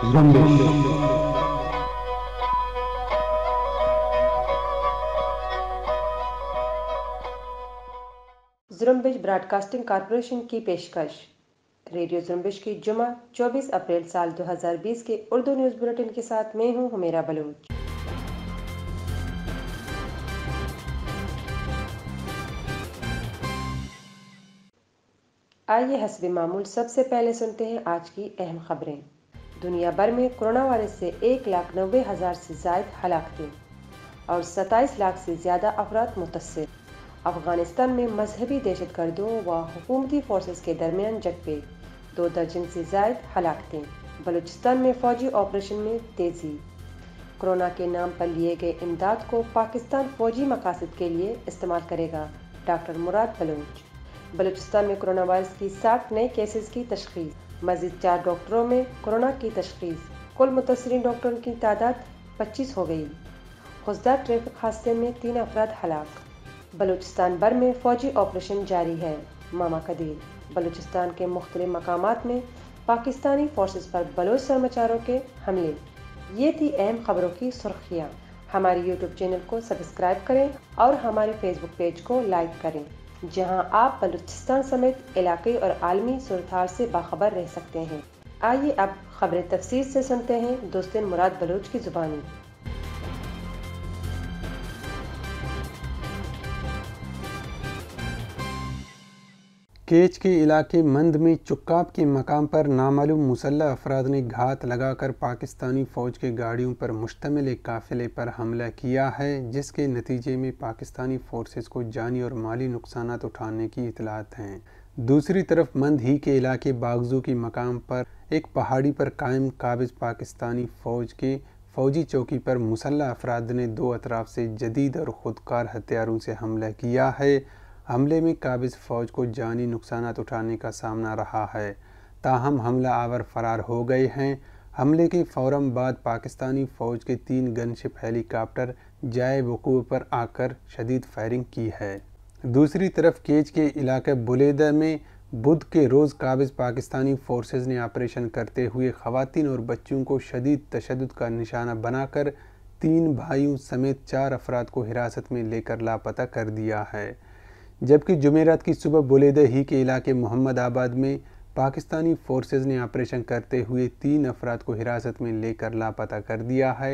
Zombies. जुरम्बिश broadcasting corporation की पेशकश radio जुरम्बिश की जुमा 24 अप्रैल साल 2020 के उर्दू न्यूज़ बुलेटिन के साथ मैं हूं हमेरा बलूच आइए हसब मामूल सबसे पहले सुनते हैं आज की अहम खबरें दुनिया भर में कोरोना वायरस से एक लाख नब्बे हज़ार से ज्यादा हलाक थे और सत्ताईस लाख से ज़्यादा अफराद मुतासर अफगानिस्तान में मजहबी दहशत गर्दों व हुकूमती फोर्सेस के दरमियान जगपे दो दर्जन से ज्यादा हलाक थे बलूचिस्तान में फौजी ऑपरेशन में तेज़ी कोरोना के नाम पर लिए गए इमदाद को पाकिस्तान फौजी मकासद के लिए इस्तेमाल करेगा डॉक्टर मुराद बलूच बलूचिस्तान में कोरोना वायरस की सात नए केसेस की तशखीस मजीद चार डॉक्टरों में कोरोना की तशखीस कुल मुतासरीन डॉक्टरों की तादाद पच्चीस हो गई खुजदा ट्रैफिक हादसे में तीन अफराद हलाक बलूचिस्तान भर में फौजी ऑपरेशन जारी है मामा कदीर बलूचिस्तान के मुख्तलि मकाम में पाकिस्तानी फोर्सेज पर बलोच सरमाचारों के हमले ये थी अहम खबरों की सुर्खियाँ हमारे यूट्यूब चैनल को सब्सक्राइब करें और हमारे फेसबुक पेज को लाइक करें जहां आप बलूचिस्तान समेत इलाके और आलमी सुरतार से बाखबर रह सकते हैं आइए अब खबरें तफसीर से सुनते हैं दोस्तिन मुराद बलूच की ज़ुबानी केच के इलाके मंद में चुक्काब के मकाम पर नामालूम मुसल्ह अफराद ने घात लगाकर पाकिस्तानी फ़ौज के गाड़ियों पर मुश्तमिल एक काफिले पर हमला किया है जिसके नतीजे में पाकिस्तानी फोर्सेस को जानी और माली नुकसान उठाने की इतलात हैं दूसरी तरफ मंद ही के इलाके बागजू के मकाम पर एक पहाड़ी पर कायम काबिज पाकिस्तानी फ़ौज के फौजी चौकी पर मुसल्ह अफराद ने दो अतराफ से जदीद और ख़ुदकार हथियारों से हमला किया है हमले में काबिज फ़ौज को जानी नुकसान उठाने का सामना रहा है ताहम हमला आवर फरार हो गए हैं हमले के फ़ौर बाद पाकिस्तानी फ़ौज के तीन गनशिप हेलीकॉप्टर जाए वकूफ़ पर आकर शदीद फायरिंग की है दूसरी तरफ केज के इलाके बुलेदा में बुध के रोज़ काबिज़ पाकिस्तानी फ़ोर्सेज ने ऑपरेशन करते हुए खुवान और बच्चों को शदीद तशद का निशाना बनाकर तीन भाइयों समेत चार अफराद को हिरासत में लेकर लापता कर दिया है जबकि जुमेरात की सुबह ही के इलाके मोहम्मद आबाद में पाकिस्तानी फोर्सेज ने ऑपरेशन करते हुए तीन अफराद को हिरासत में लेकर लापता कर दिया है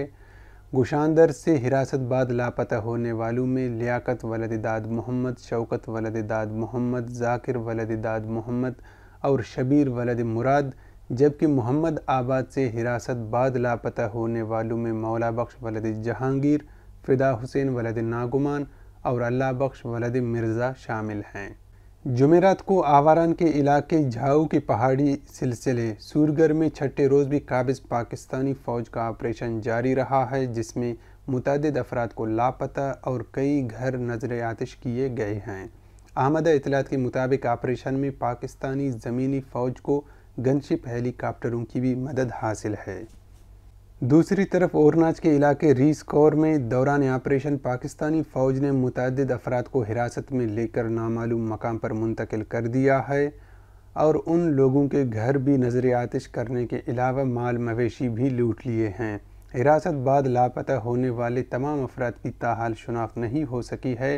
गुशानदर से हिरासत बाद लापता होने वालों में लियाकत दाद मोहम्मद शौकत दाद मोहम्मद जाकिर वलदाद मोहम्मद और शबीर वलद मुराद जबकि मोहम्मद आबाद से हिरासत बाद लापता होने वालों में मौला बख्श वलद जहांगीर फ़िदा हुसैन वलद नागुमान और अल्लाह बख्श वलद मिर्ज़ा शामिल हैं जुमेरात को आवारान के इलाके झाऊ की पहाड़ी सिलसिले सूरगर में छठे रोज़ भी काबिज पाकिस्तानी फ़ौज का ऑपरेशन जारी रहा है जिसमें मुतद अफराद को लापता और कई घर नजर आतिश किए गए हैं आमदा इतलात के मुताबिक ऑपरेशन में पाकिस्तानी ज़मीनी फ़ौज को गनशिप हेलीकॉप्टरों की भी मदद हासिल है दूसरी तरफ ओरनाच के इलाके रीस्कोर में दौरान ऑपरेशन पाकिस्तानी फ़ौज ने मुतद अफराद को हिरासत में लेकर नामालूम मकाम पर मुंतकिल कर दिया है और उन लोगों के घर भी नजर आतिश करने के अलावा माल मवेशी भी लूट लिए हैं हिरासत बाद लापता होने वाले तमाम अफराद की ताहाल शनाख्त नहीं हो सकी है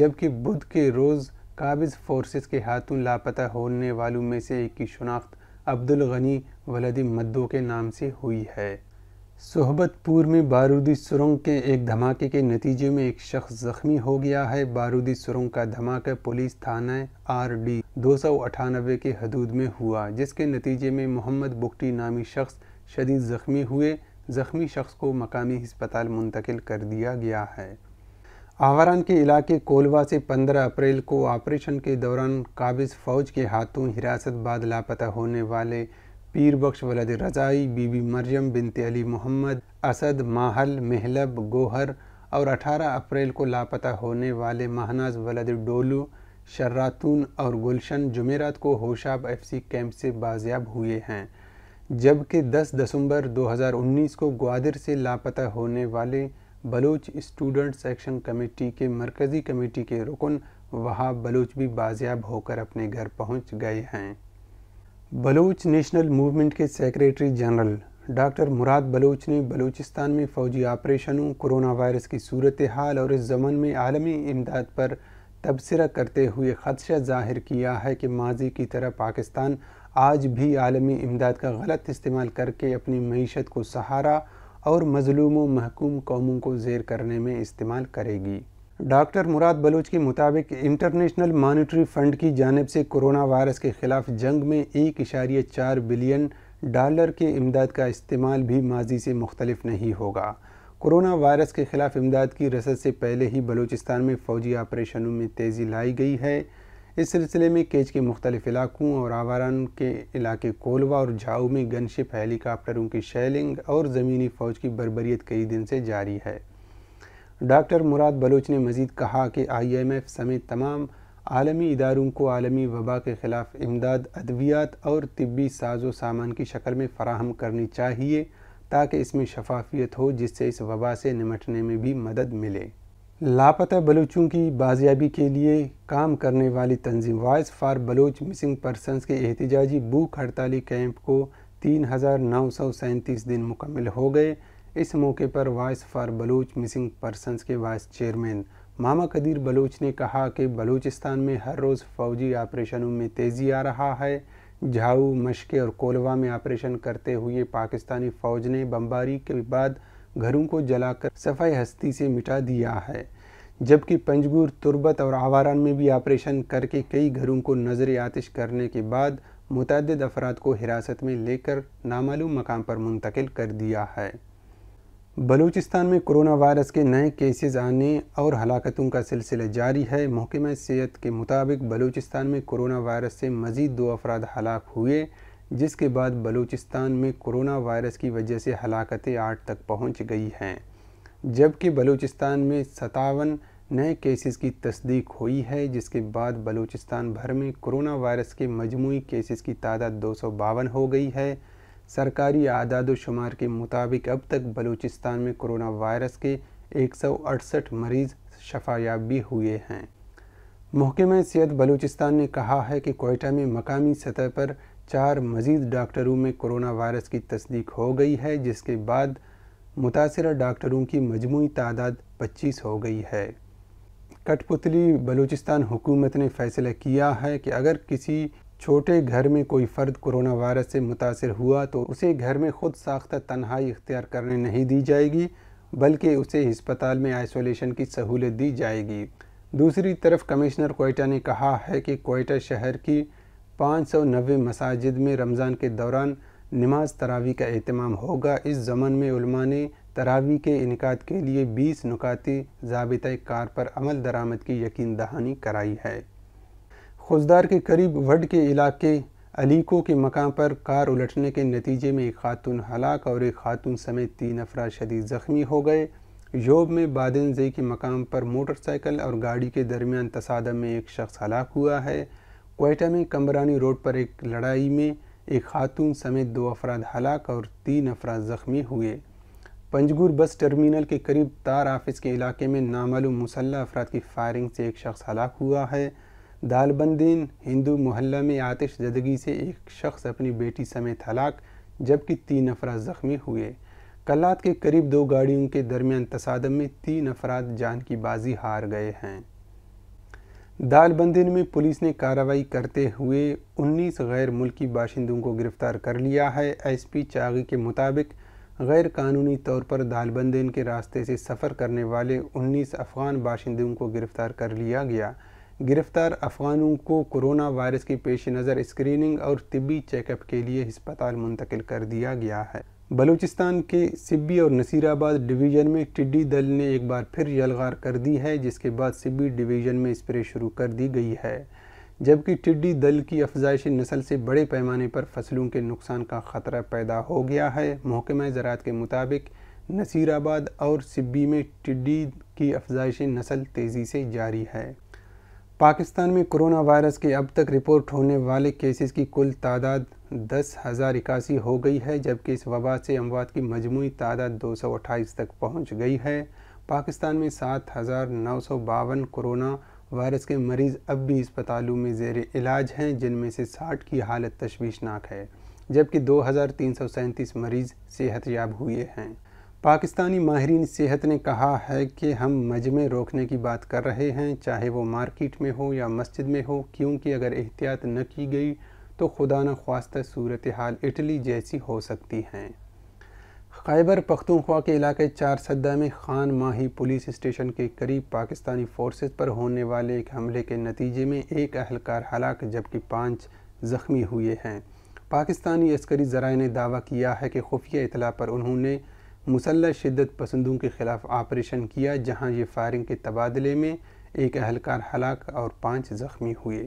जबकि बुध के रोज़ काबिज़ फोर्सेस के हाथों लापता होने वालों में से एक की शनाख्त अब्दुल गनी वलदी मद्दो के नाम से हुई है सोहबतपुर में बारूदी सुरंग के एक धमाके के नतीजे में एक शख्स जख्मी हो गया है बारूदी सुरंग का धमाका पुलिस थाना आर डी दो के हदूद में हुआ जिसके नतीजे में मोहम्मद बुकटी नामी शख्स शदीद ज़ख्मी हुए ज़ख्मी शख्स को मकामी हस्पताल मुंतकिल कर दिया गया है आवारान के इलाके कोलवा से 15 अप्रैल को ऑपरेशन के दौरान काबिज फ़ौज के हाथों हिरासत बाद लापता होने वाले पीर बख्श वलद रज़ाई बीबी मरियम बिनते अली मोहम्मद असद माहल महलब गोहर और 18 अप्रैल को लापता होने वाले महनाज वलद डोलू शर्रातून और गुलशन जुमेरात को होशाब एफसी कैंप से बाजियाब हुए हैं जबकि 10 दिसंबर 2019 को ग्वादर से लापता होने वाले बलोच स्टूडेंट सेक्शन कमेटी के मरकज़ी कमेटी के रुकन वहाँ बलोच भी बाजियाब होकर अपने घर पहुँच गए हैं बलूच नेशनल मूवमेंट के secretary general doctor Murad Baloch ने बलूचिस्तान में फ़ौजी ऑपरेशनों कोरोना वायरस की सूरत हाल और इस ज़मन में आलमी इमदाद पर तबसरा करते हुए खदशा जाहिर किया है कि माजी की तरह पाकिस्तान आज भी आलमी इमदाद का गलत इस्तेमाल करके अपनी मीशत को सहारा और मजलूम महकूम कौमों को जेर करने में इस्तेमाल करेगी डॉक्टर मुराद बलूच के मुताबिक इंटरनेशनल मॉनिटरी फंड की जानब से कोरोना वायरस के ख़िलाफ़ जंग में एक इशारे चार बिलियन डॉलर के इमदाद का इस्तेमाल भी माजी से मुख्तलफ नहीं होगा कोरोना वायरस के ख़िलाफ़ इमदाद की रसद से पहले ही बलूचिस्तान में फ़ौजी ऑपरेशनों में तेज़ी लाई गई है इस सिलसिले में केच के मुख्तलिफ इलाकों और आवारान के इलाके कोलवा और झाऊ में गनशिप हेलीकॉप्टरों की शेलिंग और ज़मीनी फ़ौज की बरबरीत कई दिन से जारी है डॉक्टर मुराद बलोच ने मज़ीद कहा कि आई एम एफ़ समेत तमाम आलमी इदारों को आलमी वबा के ख़िलाफ़ इमदाद अद्वियात और तबी साजो सामान की शक्ल में फ़राहम करनी चाहिए ताकि इसमें शफाफियत हो जिससे इस वबा से निमटने में भी मदद मिले लापता बलोचों की बाजियाबी के लिए काम करने वाली तंजीम voice for Baloch missing persons के एहतजाजी भूख हड़ताली कैंप को तीन हज़ार नौ सौ सैंतीस दिन मुकम्मल हो गए इस मौके पर voice for Baloch missing persons के वाइस चेयरमैन मामा कदीर बलूच ने कहा कि बलूचिस्तान में हर रोज़ फौजी ऑपरेशनों में तेज़ी आ रहा है झाऊ मशक़ और कोलवा में ऑपरेशन करते हुए पाकिस्तानी फ़ौज ने बमबारी के बाद घरों को जलाकर सफाई हस्ती से मिटा दिया है जबकि पंजगूर तुरबत और आवारान में भी ऑपरेशन करके कई घरों को नजर आतिश करने के बाद मुतद अफराद को हिरासत में लेकर नामालूम मकाम पर मुंतकिल कर दिया है बलूचिस्तान में कोरोना वायरस के नए केसेस आने और हलाकतों का सिलसिला जारी है महकमे सेहत के मुताबिक बलूचिस्तान में कोरोना वायरस से मज़ीद दो अफराद हलाक हुए जिसके बाद बलूचिस्तान में कोरोना वायरस की वजह से हलाकतें आठ तक पहुंच गई हैं जबकि बलूचिस्तान में सतावन नए केसेस की तस्दीक हुई है जिसके बाद बलूचिस्तान भर में कोरोना वायरस के मजमू केसेस की तादाद दो हो गई है सरकारी आदाद शुमार के मुताबिक अब तक बलूचिस्तान में कोरोना वायरस के एक मरीज़ शफायाब भी हुए हैं महकम सेहत बलूचिस्तान ने कहा है कि कोयटा में मकामी सतह पर चार मजीद डॉक्टरों में कोरोना वायरस की तस्दीक हो गई है जिसके बाद मुतासर डॉक्टरों की मजमू तादाद 25 हो गई है कठपुतली बलूचिस्तान हुकूमत ने फैसला किया है कि अगर किसी छोटे घर में कोई फ़र्द कोरोना वायरस से मुतासर हुआ तो उसे घर में खुद साख्ता तनहाई इख्तियार करने नहीं दी जाएगी बल्कि उसे हस्पताल में आइसोलेशन की सहूलत दी जाएगी दूसरी तरफ कमिश्नर कोयटा ने कहा है कि कोयटा शहर की पाँच सौ नब्बे मसाजिद में रमज़ान के दौरान नमाज तरावी का अहतमाम होगा इस ज़मन में उलमा ने तरावी के इनका के लिए बीस नुकाती जबता कार पर अमल दरामद की यकीन दहानी कराई है खुजदार के करीब वड के इलाके अलीको के मकाम पर कार उलटने के नतीजे में एक खातून हलाक और एक खातून समेत तीन अफरा शदीद ज़ख्मी हो गए योब में बादनजे के मकाम पर मोटरसाइकिल और गाड़ी के दरमियान तसादम में एक शख्स हलाक हुआ है कोयटा में कमरानी रोड पर एक लड़ाई में एक खातून समेत दो अफराद हलाक और तीन अफराद ज़ख्मी हुए पंजगुर बस टर्मिनल के करीब तार ऑफिस के इलाके में नामालूम मुसल्ह अफराद की फायरिंग से एक शख्स हलाक हुआ है दालबंदीन हिंदू मोहल्ला में आतिश जदगी से एक शख्स अपनी बेटी समेत हलाक जबकि तीन अफराद ज़ख्मी हुए कलात के करीब दो गाड़ियों के दरमियान तसादम में तीन अफराद जान की बाजी हार गए हैं दालबंदीन में पुलिस ने कार्रवाई करते हुए 19 गैर मुल्की बाशिंदों को गिरफ़्तार कर लिया है एसपी चागी के मुताबिक गैर कानूनी तौर पर दालबंदीन के रास्ते से सफ़र करने वाले 19 अफ़गान बाशिंदों को गिरफ़्तार कर लिया गया गिरफ्तार अफगानों को कोरोना वायरस की पेश नज़र स्क्रीनिंग और तिबी चेकअप के लिए हस्पताल मुंतकिल कर दिया गया है बलूचिस्तान के सिब्बी और नसीराबाद डिवीज़न में टिड्डी दल ने एक बार फिर यलगार कर दी है जिसके बाद सिब्बी डिवीज़न में स्प्रे शुरू कर दी गई है जबकि टिड्डी दल की अफजाइश नस्ल से बड़े पैमाने पर फसलों के नुकसान का ख़तरा पैदा हो गया है महकमा ज़रात के मुताबिक नसीराबाद और सिब्बी में टिड्डी की अफजाइश नस्ल तेज़ी से जारी है पाकिस्तान में कोरोना वायरस के अब तक रिपोर्ट होने वाले केसेस की कुल तादाद दस हज़ार इक्यासी हो गई है जबकि इस वबा से अमवात की मजमू तादाद दो सौ अट्ठाईस तक पहुँच गई है पाकिस्तान में सात हज़ार नौ सौ बावन कोरोना वायरस के मरीज़ अब भी अस्पतालों में जेर इलाज हैं जिनमें से साठ की हालत तशवीशनाक है जबकि दो हज़ार तीन सौ सैंतीस मरीज़ सेहतयाब हुए हैं पाकिस्तानी माहरीन सेहत ने कहा है कि हम मजमे रोकने की बात कर रहे हैं चाहे वो मार्केट में हो या मस्जिद में हो क्योंकि अगर एहतियात न की गई तो खुदा न खास्ता सूरत हाल इटली जैसी हो सकती हैं खैबर पख्तूनख्वा के इलाके चार सद्दा में खान माही पुलिस स्टेशन के करीब पाकिस्तानी फोर्सेस पर होने वाले एक हमले के नतीजे में एक अहलकार हलाक जबकि पाँच ज़ख्मी हुए हैं पाकिस्तानी अस्करी जराए ने दावा किया है कि खुफिया इतला पर उन्होंने मुसल्ह शिदत पसंदों के ख़िलाफ़ ऑपरेशन किया जहां ये फायरिंग के तबादले में एक अहलकार हलाक और पाँच ज़ख्मी हुए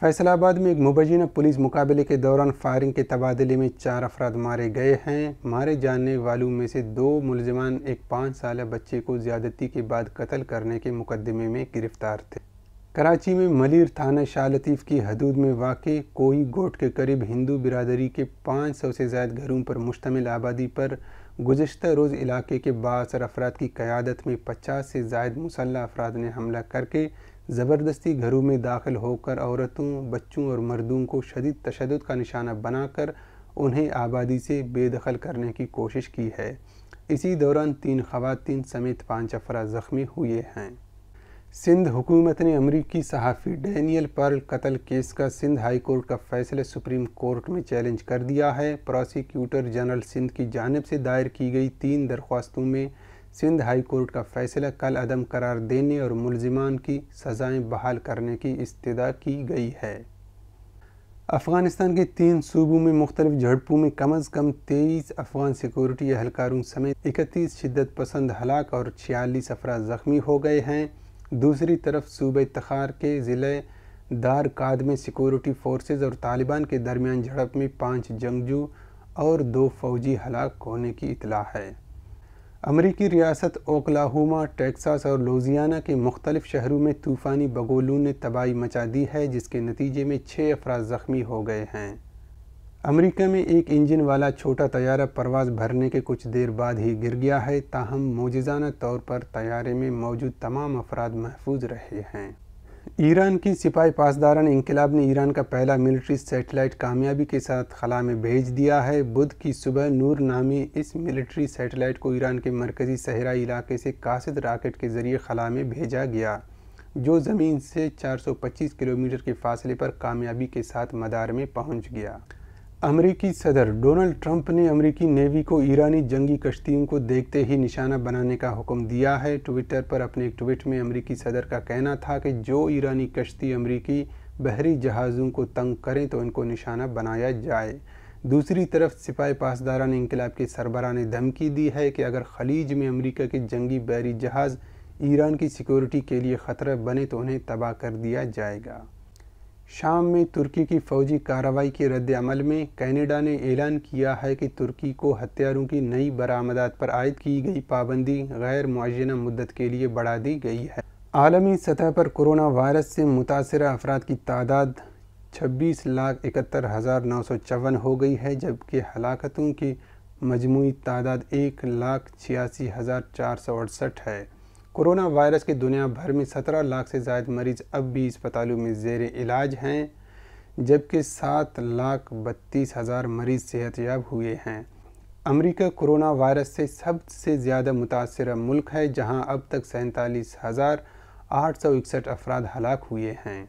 फैसलाबाद में एक मुबैना पुलिस मुकाबले के दौरान फायरिंग के तबादले में चार अफराद मारे गए हैं मारे जाने वालों में से दो मुलजमान एक पाँच साल बच्चे को ज़्यादती के बाद कत्ल करने के मुकदमे में गिरफ्तार थे कराची में मलिर थाना शाह लतीफ़ की हदूद में वाक़ कोई गोट के करीब हिंदू बिरादरी के 500 से ज्यादा घरों पर मुश्तमिल आबादी पर गुजशत रोज़ इलाके के बासर अफराद की क़्यादत में पचास से जायद मुसल्ह अफराद ने हमला करके ज़बरदस्ती घरों में दाखिल होकर औरतों बच्चों और मर्दों को शदीद तशद का निशाना बनाकर उन्हें आबादी से बेदखल करने की कोशिश की है इसी दौरान तीन खवतिन समेत पाँच अफरा ज़ख्मी हुए हैं सिंध हुकूमत ने अमरीकी सहाफ़ी डैनियल पर्ल कत्ल केस का सिंध हाई कोर्ट का फैसला सुप्रीम कोर्ट में चैलेंज कर दिया है प्रोसिक्यूटर जनरल सिंध की जानब से दायर की गई तीन दरख्वास्तों में सिंध हाई कोर्ट का फैसला कल अदम करार देने और मुलजमान की सज़ाएँ बहाल करने की इस्तः की गई है अफ़गानिस्तान के तीन सूबों में मुख्तलिफ झड़पों में कम अज़ कम तेईस अफ़गान सिक्योरिटी एहलकारों समेत इकतीस शिदत पसंद हलाक और छियालीस अफरा ज़ख्मी हो गए हैं दूसरी तरफ सूबे तखार के ज़िले दार काद में सिक्योरिटी फोर्सेज और तालिबान के दरमियान झड़प में पाँच जंगजू और दो फौजी हलाक होने की इतला है अमरीकी रियासत ओकलाहोमा टेक्सास और लुजियाना के मुख्तलिफ शहरों में तूफ़ानी बगोलू ने तबाही मचा दी है जिसके नतीजे में छः अफराज ज़ख्मी हो गए हैं अमेरिका में एक इंजन वाला छोटा तैयारा परवाज भरने के कुछ देर बाद ही गिर गया है ताहम मोजाना तौर पर तैयारे में मौजूद तमाम अफराद महफूज रहे हैं ईरान की सिपाही पासदारान इनकलाब ने ईरान का पहला मिलिट्री सैटेलाइट कामयाबी के साथ खला में भेज दिया है बुध की सुबह नूर नामी इस मिलिट्री सैटेलाइट को ईरान के मरकज़ी सहराई इलाके से कासिद राकेट के ज़रिए खला में भेजा गया जो ज़मीन से 425 किलोमीटर के फासले पर कामयाबी के साथ मदार में पहुंच गया अमेरिकी सदर डोनाल्ड ट्रंप ने अमेरिकी नेवी को ईरानी जंगी कश्तियों को देखते ही निशाना बनाने का हुक्म दिया है ट्विटर पर अपने एक ट्वीट में अमेरिकी सदर का कहना था कि जो ईरानी कश्ती अमेरिकी बहरी जहाज़ों को तंग करें तो इनको निशाना बनाया जाए दूसरी तरफ सिपाही पासदारान इनकलाब के सरबरा ने धमकी दी है कि अगर खलीज में अमरीका के जंगी बहरी जहाज़ ईरान की सिक्योरिटी के लिए ख़तरा बने तो उन्हें तबाह कर दिया जाएगा शाम में तुर्की की फौजी कार्रवाई के रद्दमल में कनाडा ने ऐलान किया है कि तुर्की को हथियारों की नई बरामदात पर आयद की गई पाबंदी गैर मुआजना मुद्दत के लिए बढ़ा दी गई है आलमी सतह पर कोरोना वायरस से मुतासर अफराद की तादाद छब्बीस लाख इकहत्तर हज़ार नौ सौ चौवन हो गई है जबकि हलाकतों की मजमू तादाद एक लाख छियासी हज़ार चार सौ अड़सठ है कोरोना वायरस की दुनिया भर में 17 लाख से ज़्यादा मरीज अब भी अस्पतालों में जेर इलाज हैं जबकि सात लाख बत्तीस हज़ार मरीज सेहतयाब हुए हैं अमेरिका कोरोना वायरस से सबसे ज़्यादा मुतासर मुल्क है जहां अब तक सैंतालीस हज़ार आठ सौ इकसठ अफराद हलाक हुए हैं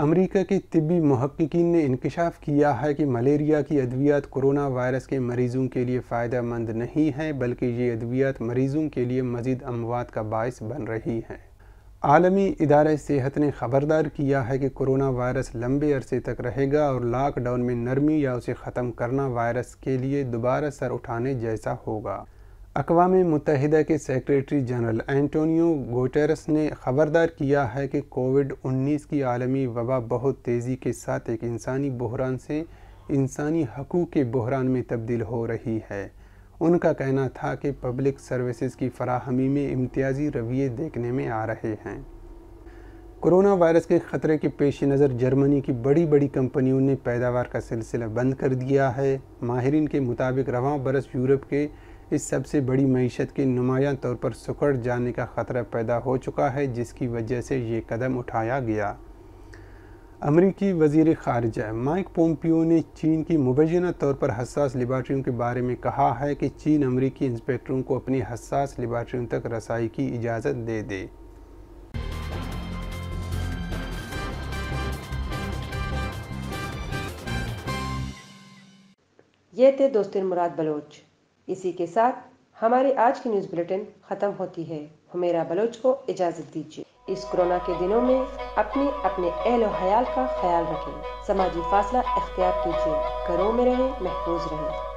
अमेरिका के तिबी महक्कीन ने इंकशाफ किया है कि मलेरिया की अद्वियात कोरोना वायरस के मरीज़ों के लिए फ़ायदा मंद नहीं हैं बल्कि ये अद्वियात मरीज़ों के लिए मजीद अमवात का बायस बन रही हैं आलमी इदार सेहत ने ख़बरदार किया है कि कोरोना वायरस लंबे अरसे तक रहेगा और लॉकडाउन में नरमी या उसे ख़त्म करना वायरस के लिए दोबारा सर उठाने जैसा होगा अकवा मुतहदा के सेक्रेटरी जनरल एंटोनियो गोटेरस ने ख़बरदार किया है कि कोविड 19 की आलमी वबा बहुत तेज़ी के साथ एक इंसानी बहरान से इंसानी हकूक़ के बहरान में तब्दील हो रही है उनका कहना था कि पब्लिक सर्विसेज की फराहमी में इम्तियाजी रवैये देखने में आ रहे हैं कोरोना वायरस के ख़तरे के पेश नज़र जर्मनी की बड़ी बड़ी कंपनियों ने पैदावार का सिलसिला बंद कर दिया है माहरीन के मुताबिक रवा बरस यूरोप के इस सबसे बड़ी मीशत के नुमायाँ तौर पर सुकड़ जाने का ख़तरा पैदा हो चुका है जिसकी वजह से ये कदम उठाया गया अमरीकी वजीर खारजा माइक पोम्पियो ने चीन की मुबैना तौर पर हसास लेबार्ट्रियों के बारे में कहा है कि चीन अमरीकी इंस्पेक्टरों को अपनी हसास लेबार्ट्रियों तक रसाई की इजाज़त दे दे ये थे दोस्तिन मुराद बलोच इसी के साथ हमारी आज की न्यूज़ बुलेटिन ख़त्म होती है हमेरा बलोच को इजाज़त दीजिए इस कोरोना के दिनों में अपने अपने अहलो हयाल का ख्याल रखें समाजी फासला अख्तियार कीजिए घरों में रहें महफूज रहें